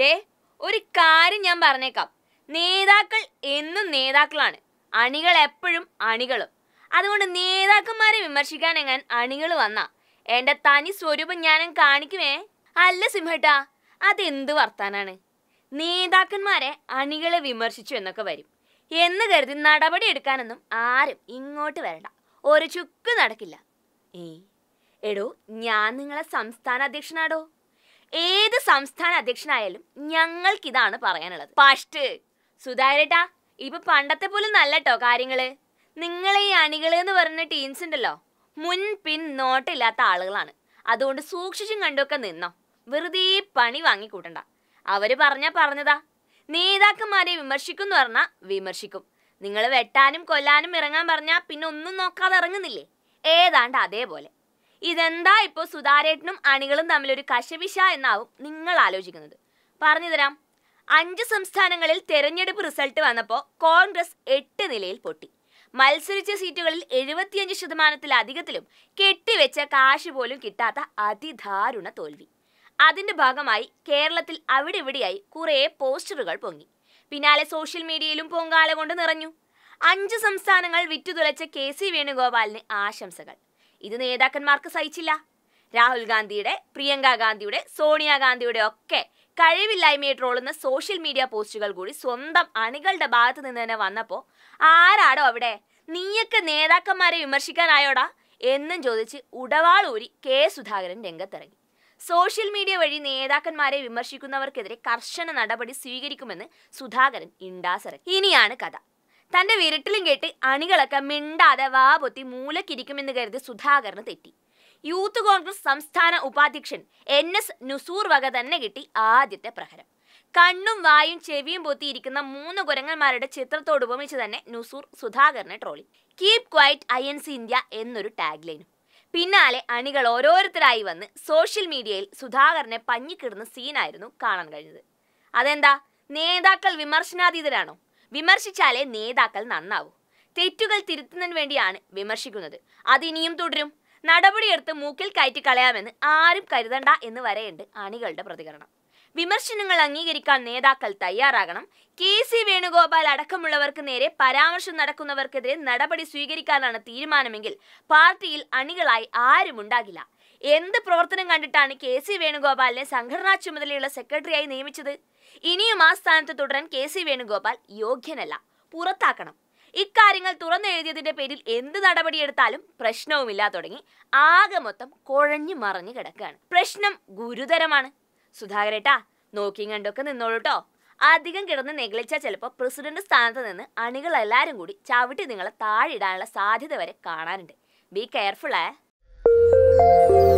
ദേ ഒരു കാര്യം ഞാൻ പറഞ്ഞേക്കാം നേതാക്കൾ എന്നും നേതാക്കളാണ് അണികൾ എപ്പോഴും അണികളും അതുകൊണ്ട് നേതാക്കന്മാരെ വിമർശിക്കാൻ എങ്ങാൻ അണികൾ വന്ന എൻ്റെ തനി സ്വരൂപം ഞാൻ കാണിക്കുമേ അല്ല സിംഹട്ടാ അതെന്ത് വർത്താനാണ് നേതാക്കന്മാരെ അണികളെ വിമർശിച്ചു എന്നൊക്കെ വരും എന്ന് കരുതി നടപടി എടുക്കാനൊന്നും ആരും ഇങ്ങോട്ട് വരണ്ട ഒരു ചുക്ക് നടക്കില്ല ഏ എടോ ഞാൻ നിങ്ങളെ സംസ്ഥാന അധ്യക്ഷനാടോ ഏത് സംസ്ഥാന അധ്യക്ഷനായാലും ഇതാണ് പറയാനുള്ളത് പാഷ്ട് സുധാരേട്ടാ ഇപ്പൊ പണ്ടത്തെ പോലും നല്ല കേട്ടോ കാര്യങ്ങള് നിങ്ങൾ ഈ അണികൾ എന്ന് പറഞ്ഞ ടീംസ് ഉണ്ടല്ലോ മുൻ പിൻ നോട്ടില്ലാത്ത ആളുകളാണ് അതുകൊണ്ട് സൂക്ഷിച്ചും കണ്ടുമൊക്കെ നിന്നോ വെറുതെ പണി വാങ്ങിക്കൂട്ടണ്ട അവര് പറഞ്ഞ പറഞ്ഞതാ നേതാക്കന്മാരെ വിമർശിക്കും എന്ന് പറഞ്ഞാൽ വിമർശിക്കും നിങ്ങൾ വെട്ടാനും കൊല്ലാനും ഇറങ്ങാൻ പറഞ്ഞാൽ പിന്നെ ഒന്നും നോക്കാതെ ഇറങ്ങുന്നില്ലേ ഏതാണ്ട് അതേപോലെ ഇതെന്താ ഇപ്പോൾ സുതാരേട്ടനും അണികളും തമ്മിലൊരു കശവിശ എന്നാവും നിങ്ങൾ ആലോചിക്കുന്നത് പറഞ്ഞു തരാം അഞ്ച് സംസ്ഥാനങ്ങളിൽ തെരഞ്ഞെടുപ്പ് റിസൾട്ട് വന്നപ്പോൾ കോൺഗ്രസ് എട്ട് നിലയിൽ പൊട്ടി മത്സരിച്ച സീറ്റുകളിൽ എഴുപത്തിയഞ്ച് ശതമാനത്തിലധികത്തിലും കെട്ടിവെച്ച കാശ് പോലും കിട്ടാത്ത അതിദാരുണ തോൽവി അതിന്റെ ഭാഗമായി കേരളത്തിൽ അവിടെ ഇവിടെയായി കുറേ പോസ്റ്ററുകൾ പൊങ്ങി പിന്നാലെ സോഷ്യൽ മീഡിയയിലും പൊങ്കാല കൊണ്ട് നിറഞ്ഞു അഞ്ച് സംസ്ഥാനങ്ങൾ വിറ്റുതുലച്ച കെ സി വേണുഗോപാലിന് ആശംസകൾ ഇത് നേതാക്കന്മാർക്ക് സഹിച്ചില്ല രാഹുൽ ഗാന്ധിയുടെ പ്രിയങ്ക ഗാന്ധിയുടെ സോണിയാഗാന്ധിയുടെ ഒക്കെ കഴിവില്ലായ്മയെ ട്രോളുന്ന സോഷ്യൽ മീഡിയ പോസ്റ്റുകൾ കൂടി സ്വന്തം അണികളുടെ ഭാഗത്ത് നിന്ന് തന്നെ വന്നപ്പോൾ ആരാടോ അവിടെ നീയൊക്കെ നേതാക്കന്മാരെ വിമർശിക്കാനായോടാ എന്നും ചോദിച്ച് ഉടവാളൂരി കെ സുധാകരൻ രംഗത്തിറങ്ങി സോഷ്യൽ മീഡിയ വഴി നേതാക്കന്മാരെ വിമർശിക്കുന്നവർക്കെതിരെ കർശന നടപടി സ്വീകരിക്കുമെന്ന് സുധാകരൻ ഇണ്ടാസറൻ ഇനിയാണ് കഥ തന്റെ വിരട്ടിലും കേട്ട് അണികളൊക്കെ മിണ്ടാതെ വാ പൊത്തി മൂലക്കിരിക്കുമെന്ന് കരുതി സുധാകരന് തെറ്റി യൂത്ത് കോൺഗ്രസ് സംസ്ഥാന ഉപാധ്യക്ഷൻ എൻ എസ് നുസൂർ വക തന്നെ കിട്ടി ആദ്യത്തെ പ്രഹരം കണ്ണും വായും ചെവിയും പൊത്തിയിരിക്കുന്ന മൂന്ന് കുരങ്ങന്മാരുടെ ചിത്രത്തോട് ഉപമിച്ച് തന്നെ നുസൂർ സുധാകരനെ ട്രോളി keep quiet I N C India എന്നൊരു ടാഗ് ലൈനും പിന്നാലെ അണികൾ ഓരോരുത്തരായി വന്ന് സോഷ്യൽ മീഡിയയിൽ സുധാകരനെ പഞ്ഞിക്കിടുന്ന സീനായിരുന്നു കാണാൻ കഴിഞ്ഞത് അതെന്താ നേതാക്കൾ വിമർശനാതീതരാണോ വിമർശിച്ചാലേ നേതാക്കൾ നന്നാവൂ തെറ്റുകൾ തിരുത്തുന്നതിന് വേണ്ടിയാണ് വിമർശിക്കുന്നത് അതിനിയും തുടരും നടപടിയെടുത്ത് മൂക്കിൽ കയറ്റി കളയാമെന്ന് ആരും കരുതണ്ട എന്ന് വരെയുണ്ട് അണികളുടെ പ്രതികരണം വിമർശനങ്ങൾ അംഗീകരിക്കാൻ നേതാക്കൾ തയ്യാറാകണം കെ സി വേണുഗോപാൽ അടക്കമുള്ളവർക്ക് നേരെ പരാമർശം നടക്കുന്നവർക്കെതിരെ നടപടി സ്വീകരിക്കാനാണ് തീരുമാനമെങ്കിൽ പാർട്ടിയിൽ അണികളായി ആരും ഉണ്ടാകില്ല എന്ത് പ്രവർത്തനം കണ്ടിട്ടാണ് കെ സി വേണുഗോപാലിനെ സംഘടനാ ചുമതലയുള്ള സെക്രട്ടറിയായി നിയമിച്ചത് ഇനിയും ആ സ്ഥാനത്ത് തുടരാൻ കെ സി വേണുഗോപാൽ യോഗ്യനല്ല പുറത്താക്കണം ഇക്കാര്യങ്ങൾ തുറന്നെഴുതിയതിന്റെ പേരിൽ എന്ത് നടപടിയെടുത്താലും പ്രശ്നവുമില്ല തുടങ്ങി ആകെ മൊത്തം കുഴഞ്ഞു മറഞ്ഞു കിടക്കുകയാണ് പ്രശ്നം ഗുരുതരമാണ് സുധാകരേട്ടാ നോക്കിയും കണ്ടൊക്കെ നിന്നോളൂട്ടോ അധികം കിടന്ന് നെഗളിച്ചാൽ ചിലപ്പോൾ പ്രസിഡന്റ് സ്ഥാനത്ത് നിന്ന് അണികൾ എല്ലാവരും കൂടി ചവിട്ടി നിങ്ങളെ താഴെ ഇടാനുള്ള സാധ്യത വരെ കാണാനുണ്ട് ബി കെയർഫുൾ ആ